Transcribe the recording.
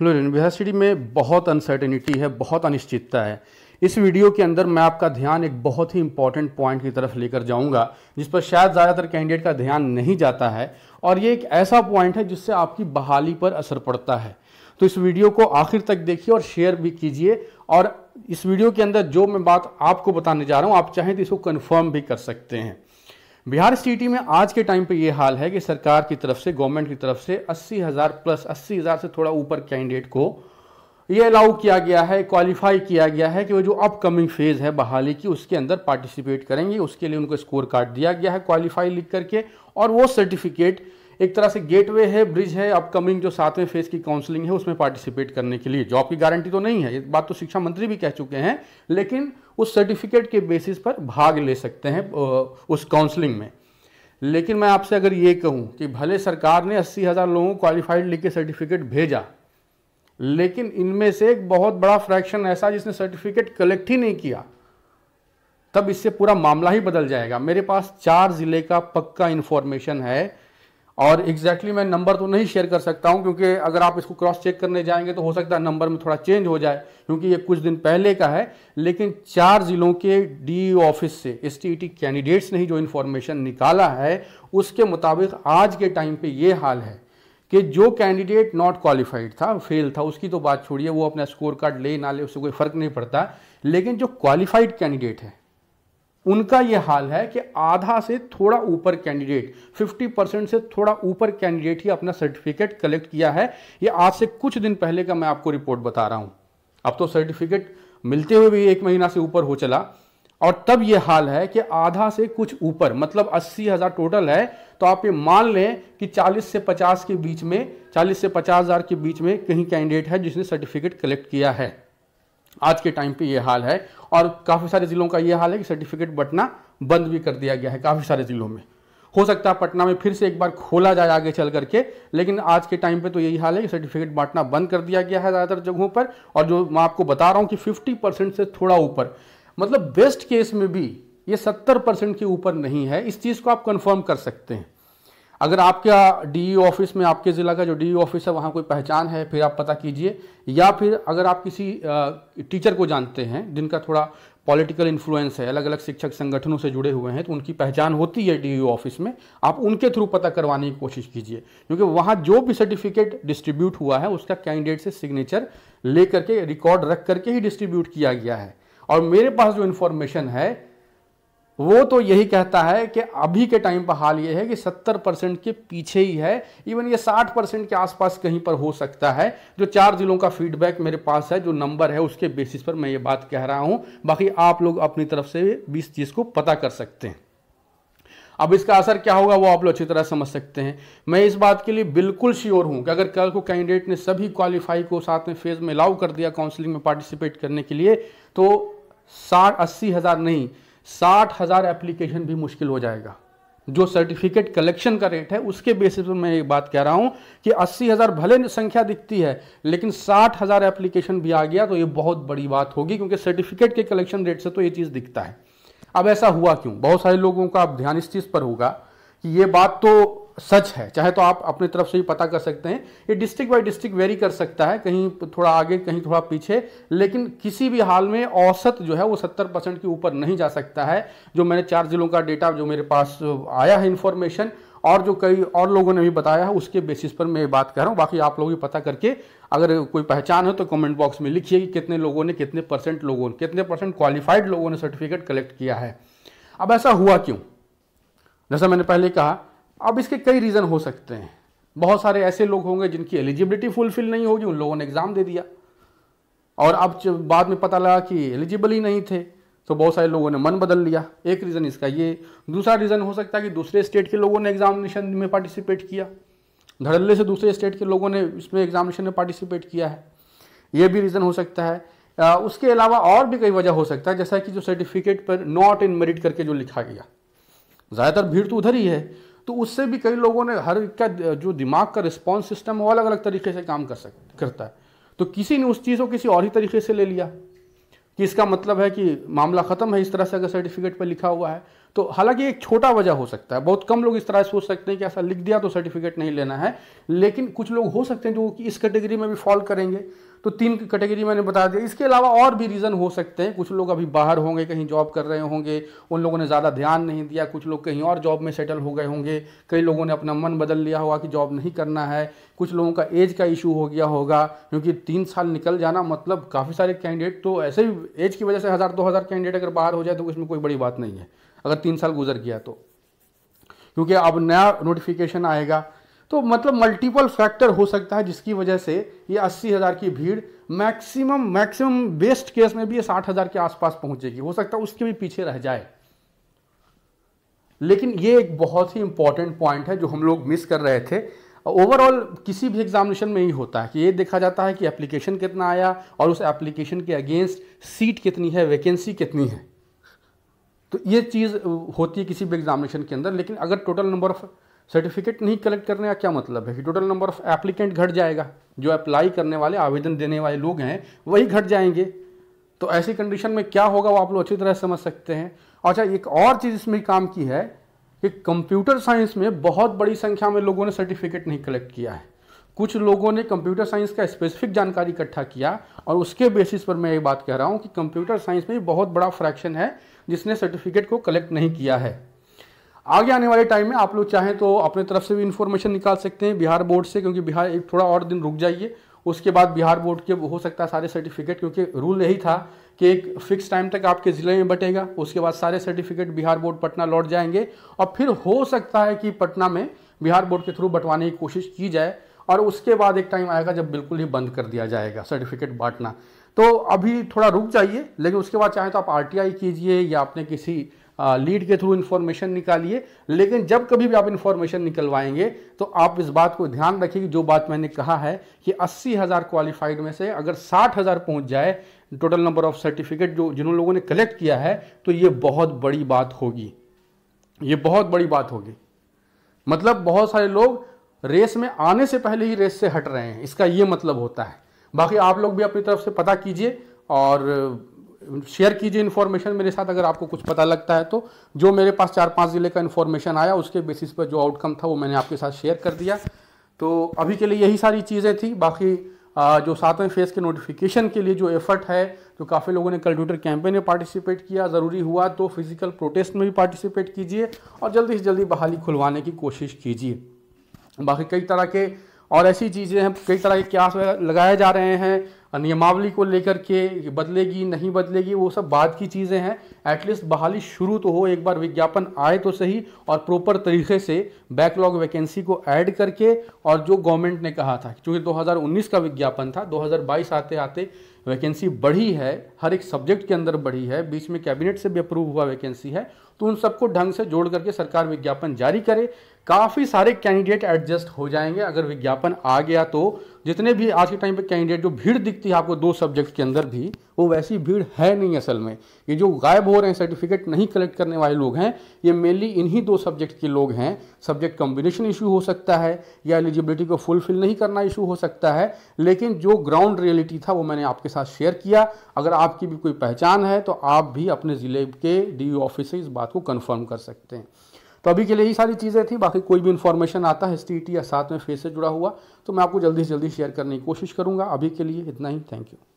hello university में बहुत uncertainty है बहुत अनिश्चितता है इस वीडियो के अंदर मैं आपका ध्यान एक बहुत ही इंपॉर्टेंट पॉइंट की तरफ लेकर जाऊंगा जिस पर शायद ज़्यादातर कैंडिडेट का ध्यान नहीं जाता है और ये एक ऐसा पॉइंट है जिससे आपकी बहाली पर असर पड़ता है तो इस वीडियो को आखिर तक देखिए और शेयर भी कीजिए और इस वीडियो के अंदर जो मैं बात आपको बताने जा रहा हूँ आप चाहें तो इसको कन्फर्म भी कर सकते हैं बिहार सिटी में आज के टाइम पे ये हाल है कि सरकार की तरफ से गवर्नमेंट की तरफ से अस्सी हज़ार प्लस अस्सी हज़ार से थोड़ा ऊपर कैंडिडेट को ये अलाउ किया गया है क्वालिफाई किया गया है कि वो जो अपकमिंग फेज़ है बहाली की उसके अंदर पार्टिसिपेट करेंगे उसके लिए उनको स्कोर कार्ड दिया गया है क्वालिफाई लिख करके और वो सर्टिफिकेट एक तरह से गेटवे है ब्रिज है अपकमिंग जो सातवें फेज की काउंसलिंग है उसमें पार्टिसिपेट करने के लिए जॉब की गारंटी तो नहीं है ये बात तो शिक्षा मंत्री भी कह चुके हैं लेकिन उस सर्टिफिकेट के बेसिस पर भाग ले सकते हैं उस काउंसलिंग में लेकिन मैं आपसे अगर ये कहूँ कि भले सरकार ने अस्सी हज़ार लोगों को क्वालिफाइड लिख के सर्टिफिकेट भेजा लेकिन इनमें से एक बहुत बड़ा फ्रैक्शन ऐसा जिसने सर्टिफिकेट कलेक्ट ही नहीं किया तब इससे पूरा मामला ही बदल जाएगा मेरे पास चार ज़िले का पक्का इन्फॉर्मेशन है और एग्जैक्टली exactly मैं नंबर तो नहीं शेयर कर सकता हूं क्योंकि अगर आप इसको क्रॉस चेक करने जाएंगे तो हो सकता है नंबर में थोड़ा चेंज हो जाए क्योंकि ये कुछ दिन पहले का है लेकिन चार ज़िलों के डी ऑफिस e से एस कैंडिडेट्स e ने ही जो इन्फॉर्मेशन निकाला है उसके मुताबिक आज के टाइम पे ये हाल है कि जो कैंडिडेट नॉट क्वालिफाइड था फेल था उसकी तो बात छोड़िए वो अपना स्कोर कार्ड ले ना ले उससे कोई फ़र्क नहीं पड़ता लेकिन जो क्वालिफाइड कैंडिडेट है उनका यह हाल है कि आधा से थोड़ा ऊपर कैंडिडेट 50 परसेंट से थोड़ा ऊपर कैंडिडेट ही अपना सर्टिफिकेट कलेक्ट किया है ये आज से कुछ दिन पहले का मैं आपको रिपोर्ट बता रहा हूं अब तो सर्टिफिकेट मिलते हुए भी एक महीना से ऊपर हो चला और तब यह हाल है कि आधा से कुछ ऊपर मतलब अस्सी हज़ार टोटल है तो आप ये मान लें कि 40 से 50 के बीच में 40 से पचास हज़ार के बीच में कहीं कैंडिडेट है जिसने सर्टिफिकेट कलेक्ट किया है आज के टाइम पे ये हाल है और काफ़ी सारे ज़िलों का ये हाल है कि सर्टिफिकेट बटना बंद भी कर दिया गया है काफ़ी सारे ज़िलों में हो सकता है पटना में फिर से एक बार खोला जाए आगे चल करके लेकिन आज के टाइम पे तो यही हाल है कि सर्टिफिकेट बांटना बंद कर दिया गया है ज़्यादातर जगहों पर और जो मैं आपको बता रहा हूँ कि 50 परसेंट से थोड़ा ऊपर मतलब बेस्ट केस में भी ये 70 परसेंट के ऊपर नहीं है इस चीज़ को आप कन्फर्म कर सकते हैं अगर आपका डी e ऑफिस में आपके ज़िला का जो डी e ऑफिस है वहाँ कोई पहचान है फिर आप पता कीजिए या फिर अगर आप किसी टीचर को जानते हैं जिनका थोड़ा पॉलिटिकल इन्फ्लुएंस है अलग अलग शिक्षक संगठनों से जुड़े हुए हैं तो उनकी पहचान होती है डी e ऑफिस में आप उनके थ्रू पता करवाने की कोशिश कीजिए क्योंकि वहाँ जो भी सर्टिफिकेट डिस्ट्रीब्यूट हुआ है उसका कैंडिडेट से सिग्नेचर ले करके रिकॉर्ड रख करके ही डिस्ट्रीब्यूट किया गया है और मेरे पास जो इन्फॉर्मेशन है वो तो यही कहता है कि अभी के टाइम पर हाल ये है कि 70 परसेंट के पीछे ही है इवन ये 60 परसेंट के आसपास कहीं पर हो सकता है जो चार ज़िलों का फीडबैक मेरे पास है जो नंबर है उसके बेसिस पर मैं ये बात कह रहा हूँ बाकी आप लोग अपनी तरफ से भी इस चीज़ को पता कर सकते हैं अब इसका असर क्या होगा वो आप लोग अच्छी तरह समझ सकते हैं मैं इस बात के लिए बिल्कुल श्योर हूं कि अगर कल को कैंडिडेट ने सभी क्वालिफाई को साथ में फेज में अलाउ कर दिया काउंसलिंग में पार्टिसिपेट करने के लिए तो साठ अस्सी हज़ार नहीं साठ हज़ार एप्लीकेशन भी मुश्किल हो जाएगा जो सर्टिफिकेट कलेक्शन का रेट है उसके बेसिस पर मैं ये बात कह रहा हूँ कि अस्सी हज़ार भले संख्या दिखती है लेकिन साठ हज़ार एप्लीकेशन भी आ गया तो ये बहुत बड़ी बात होगी क्योंकि सर्टिफिकेट के कलेक्शन रेट से तो ये चीज़ दिखता है अब ऐसा हुआ क्यों बहुत सारे लोगों का अब ध्यान इस चीज़ पर होगा कि ये बात तो सच है चाहे तो आप अपने तरफ से भी पता कर सकते हैं ये डिस्ट्रिक्ट बाय डिस्ट्रिक्ट वेरी कर सकता है कहीं थोड़ा आगे कहीं थोड़ा पीछे लेकिन किसी भी हाल में औसत जो है वो 70 परसेंट के ऊपर नहीं जा सकता है जो मैंने चार जिलों का डेटा जो मेरे पास आया है इन्फॉर्मेशन और जो कई और लोगों ने भी बताया है उसके बेसिस पर मैं बात कर रहा हूँ बाकी आप लोग भी पता करके अगर कोई पहचान हो तो कमेंट बॉक्स में लिखिए कि कितने लोगों ने कितने परसेंट लोगों ने कितने परसेंट क्वालिफाइड लोगों ने सर्टिफिकेट कलेक्ट किया है अब ऐसा हुआ क्यों जैसा मैंने पहले कहा अब इसके कई रीज़न हो सकते हैं बहुत सारे ऐसे लोग होंगे जिनकी एलिजिबिलिटी फुलफिल नहीं होगी उन लोगों ने एग्ज़ाम दे दिया और अब बाद में पता लगा कि एलिजिबल ही नहीं थे तो बहुत सारे लोगों ने मन बदल लिया एक रीज़न इसका ये दूसरा रीज़न हो सकता है कि दूसरे स्टेट के लोगों ने एग्जामिनेशन में पार्टिसिपेट किया धड़ल्ले से दूसरे स्टेट के लोगों ने इसमें एग्जामिनेशन में पार्टिसिपेट किया है ये भी रीज़न हो सकता है आ, उसके अलावा और भी कई वजह हो सकता है जैसा कि जो सर्टिफिकेट पर नॉट इन मेरिट करके जो लिखा गया ज़्यादातर भीड़ तो उधर ही है तो उससे भी कई लोगों ने हर का जो दिमाग का रिस्पॉन्स सिस्टम है वो अलग अलग तरीके से काम कर सक करता है तो किसी ने उस चीज़ को किसी और ही तरीके से ले लिया कि इसका मतलब है कि मामला ख़त्म है इस तरह से अगर सर्टिफिकेट पर लिखा हुआ है तो हालांकि एक छोटा वजह हो सकता है बहुत कम लोग इस तरह सोच सकते हैं कि ऐसा लिख दिया तो सर्टिफिकेट नहीं लेना है लेकिन कुछ लोग हो सकते हैं जो कि इस कैटेगरी में भी फॉल करेंगे तो तीन कैटेगरी मैंने बता दिया इसके अलावा और भी रीज़न हो सकते हैं कुछ लोग अभी बाहर होंगे कहीं जॉब कर रहे होंगे उन लोगों ने ज़्यादा ध्यान नहीं दिया कुछ लोग कहीं और जॉब में सेटल हो गए होंगे कई लोगों ने अपना मन बदल लिया होगा कि जॉब नहीं करना है कुछ लोगों का एज का इशू हो गया होगा क्योंकि तीन साल निकल जाना मतलब काफ़ी सारे कैंडिडेट तो ऐसे ही एज की वजह से हज़ार दो हज़ार कैंडिडेट अगर बाहर हो जाए तो इसमें कोई बड़ी बात नहीं है अगर तीन साल गुजर गया तो क्योंकि अब नया नोटिफिकेशन आएगा तो मतलब मल्टीपल फैक्टर हो सकता है जिसकी वजह से ये अस्सी हज़ार की भीड़ मैक्सिमम मैक्सिमम बेस्ट केस में भी ये साठ हज़ार के आसपास पहुंचेगी हो सकता है उसके भी पीछे रह जाए लेकिन ये एक बहुत ही इंपॉर्टेंट पॉइंट है जो हम लोग मिस कर रहे थे ओवरऑल किसी भी एग्जामिनेशन में ही होता है कि ये देखा जाता है कि एप्लीकेशन कितना आया और उस एप्लीकेशन के अगेंस्ट सीट कितनी है वैकेंसी कितनी है तो ये चीज़ होती है किसी भी एग्जामिनेशन के अंदर लेकिन अगर टोटल नंबर ऑफ़ सर्टिफिकेट नहीं कलेक्ट करने का क्या मतलब है कि टोटल नंबर ऑफ़ एप्लीकेंट घट जाएगा जो अप्लाई करने वाले आवेदन देने वाले लोग हैं वही घट जाएंगे तो ऐसी कंडीशन में क्या होगा वो आप लोग अच्छी तरह समझ सकते हैं अच्छा एक और चीज़ इसमें काम की है कि कंप्यूटर साइंस में बहुत बड़ी संख्या में लोगों ने सर्टिफिकेट नहीं कलेक्ट किया है कुछ लोगों ने कंप्यूटर साइंस का स्पेसिफिक जानकारी इकट्ठा किया और उसके बेसिस पर मैं ये बात कह रहा हूँ कि कंप्यूटर साइंस में बहुत बड़ा फ्रैक्शन है जिसने सर्टिफिकेट को कलेक्ट नहीं किया है आगे आने वाले टाइम में आप लोग चाहें तो अपने तरफ से भी इन्फॉर्मेशन निकाल सकते हैं बिहार बोर्ड से क्योंकि बिहार एक थोड़ा और दिन रुक जाइए उसके बाद बिहार बोर्ड के हो सकता है सारे सर्टिफिकेट क्योंकि रूल यही था कि एक फिक्स टाइम तक आपके ज़िले में बटेगा उसके बाद सारे सर्टिफिकेट बिहार बोर्ड पटना लौट जाएंगे और फिर हो सकता है कि पटना में बिहार बोर्ड के थ्रू बंटवाने की कोशिश की जाए और उसके बाद एक टाइम आएगा जब बिल्कुल ही बंद कर दिया जाएगा सर्टिफिकेट बांटना तो अभी थोड़ा रुक जाइए लेकिन उसके बाद चाहे तो आप आर कीजिए या आपने किसी लीड के थ्रू इन्फॉर्मेशन निकालिए लेकिन जब कभी भी आप इन्फॉर्मेशन निकलवाएंगे तो आप इस बात को ध्यान रखिए कि जो बात मैंने कहा है कि अस्सी हज़ार क्वालिफाइड में से अगर साठ हज़ार पहुँच जाए टोटल नंबर ऑफ सर्टिफिकेट जो जिन लोगों ने कलेक्ट किया है तो ये बहुत बड़ी बात होगी ये बहुत बड़ी बात होगी मतलब बहुत सारे लोग रेस में आने से पहले ही रेस से हट रहे हैं इसका ये मतलब होता है बाकी आप लोग भी अपनी तरफ से पता कीजिए और शेयर कीजिए इन्फॉर्मेशन मेरे साथ अगर आपको कुछ पता लगता है तो जो मेरे पास चार पांच ज़िले का इन्फॉर्मेशन आया उसके बेसिस पर जो आउटकम था वो मैंने आपके साथ शेयर कर दिया तो अभी के लिए यही सारी चीज़ें थी बाकी जो सातवें फेज़ के नोटिफिकेशन के लिए जो एफर्ट है जो काफ़ी लोगों ने कल ट्यूटर कैंपेन में पार्टिसिपेट किया ज़रूरी हुआ तो फिज़िकल प्रोटेस्ट में भी पार्टिसिपेट कीजिए और जल्दी से जल्दी बहाली खुलवाने की कोशिश कीजिए बाकी कई तरह के और ऐसी चीज़ें हैं कई तरह के क्यास लगाए जा रहे हैं नियमावली को लेकर के बदलेगी नहीं बदलेगी वो सब बाद की चीज़ें हैं एटलीस्ट बहाली शुरू तो हो एक बार विज्ञापन आए तो सही और प्रॉपर तरीके से बैकलॉग वैकेंसी को ऐड करके और जो गवर्नमेंट ने कहा था क्योंकि 2019 का विज्ञापन था 2022 आते आते वैकेंसी बढ़ी है हर एक सब्जेक्ट के अंदर बढ़ी है बीच में कैबिनेट से भी अप्रूव हुआ वैकेंसी है तो उन सबको ढंग से जोड़ करके सरकार विज्ञापन जारी करे काफ़ी सारे कैंडिडेट एडजस्ट हो जाएंगे अगर विज्ञापन आ गया तो जितने भी आज के टाइम पे कैंडिडेट जो भीड़ दिखती है आपको दो सब्जेक्ट के अंदर भी वो वैसी भीड़ है नहीं असल में ये जो गायब हो रहे हैं सर्टिफिकेट नहीं कलेक्ट करने वाले लोग हैं ये मेनली इन्हीं दो सब्जेक्ट के लोग हैं सब्जेक्ट कॉम्बिनेशन इशू हो सकता है या एलिजिबिलिटी को फुलफिल नहीं करना इशू हो सकता है लेकिन जो ग्राउंड रियलिटी था वो मैंने आपके साथ शेयर किया अगर आपकी भी कोई पहचान है तो आप भी अपने ज़िले के डी ऑफिस e से इस बात को कन्फर्म कर सकते हैं तो अभी के लिए ही सारी चीज़ें थी बाकी कोई भी इन्फॉर्मेशन आता है एस e या साथ में फेस से जुड़ा हुआ तो मैं आपको जल्दी से जल्दी शेयर करने की कोशिश करूँगा अभी के लिए इतना ही थैंक यू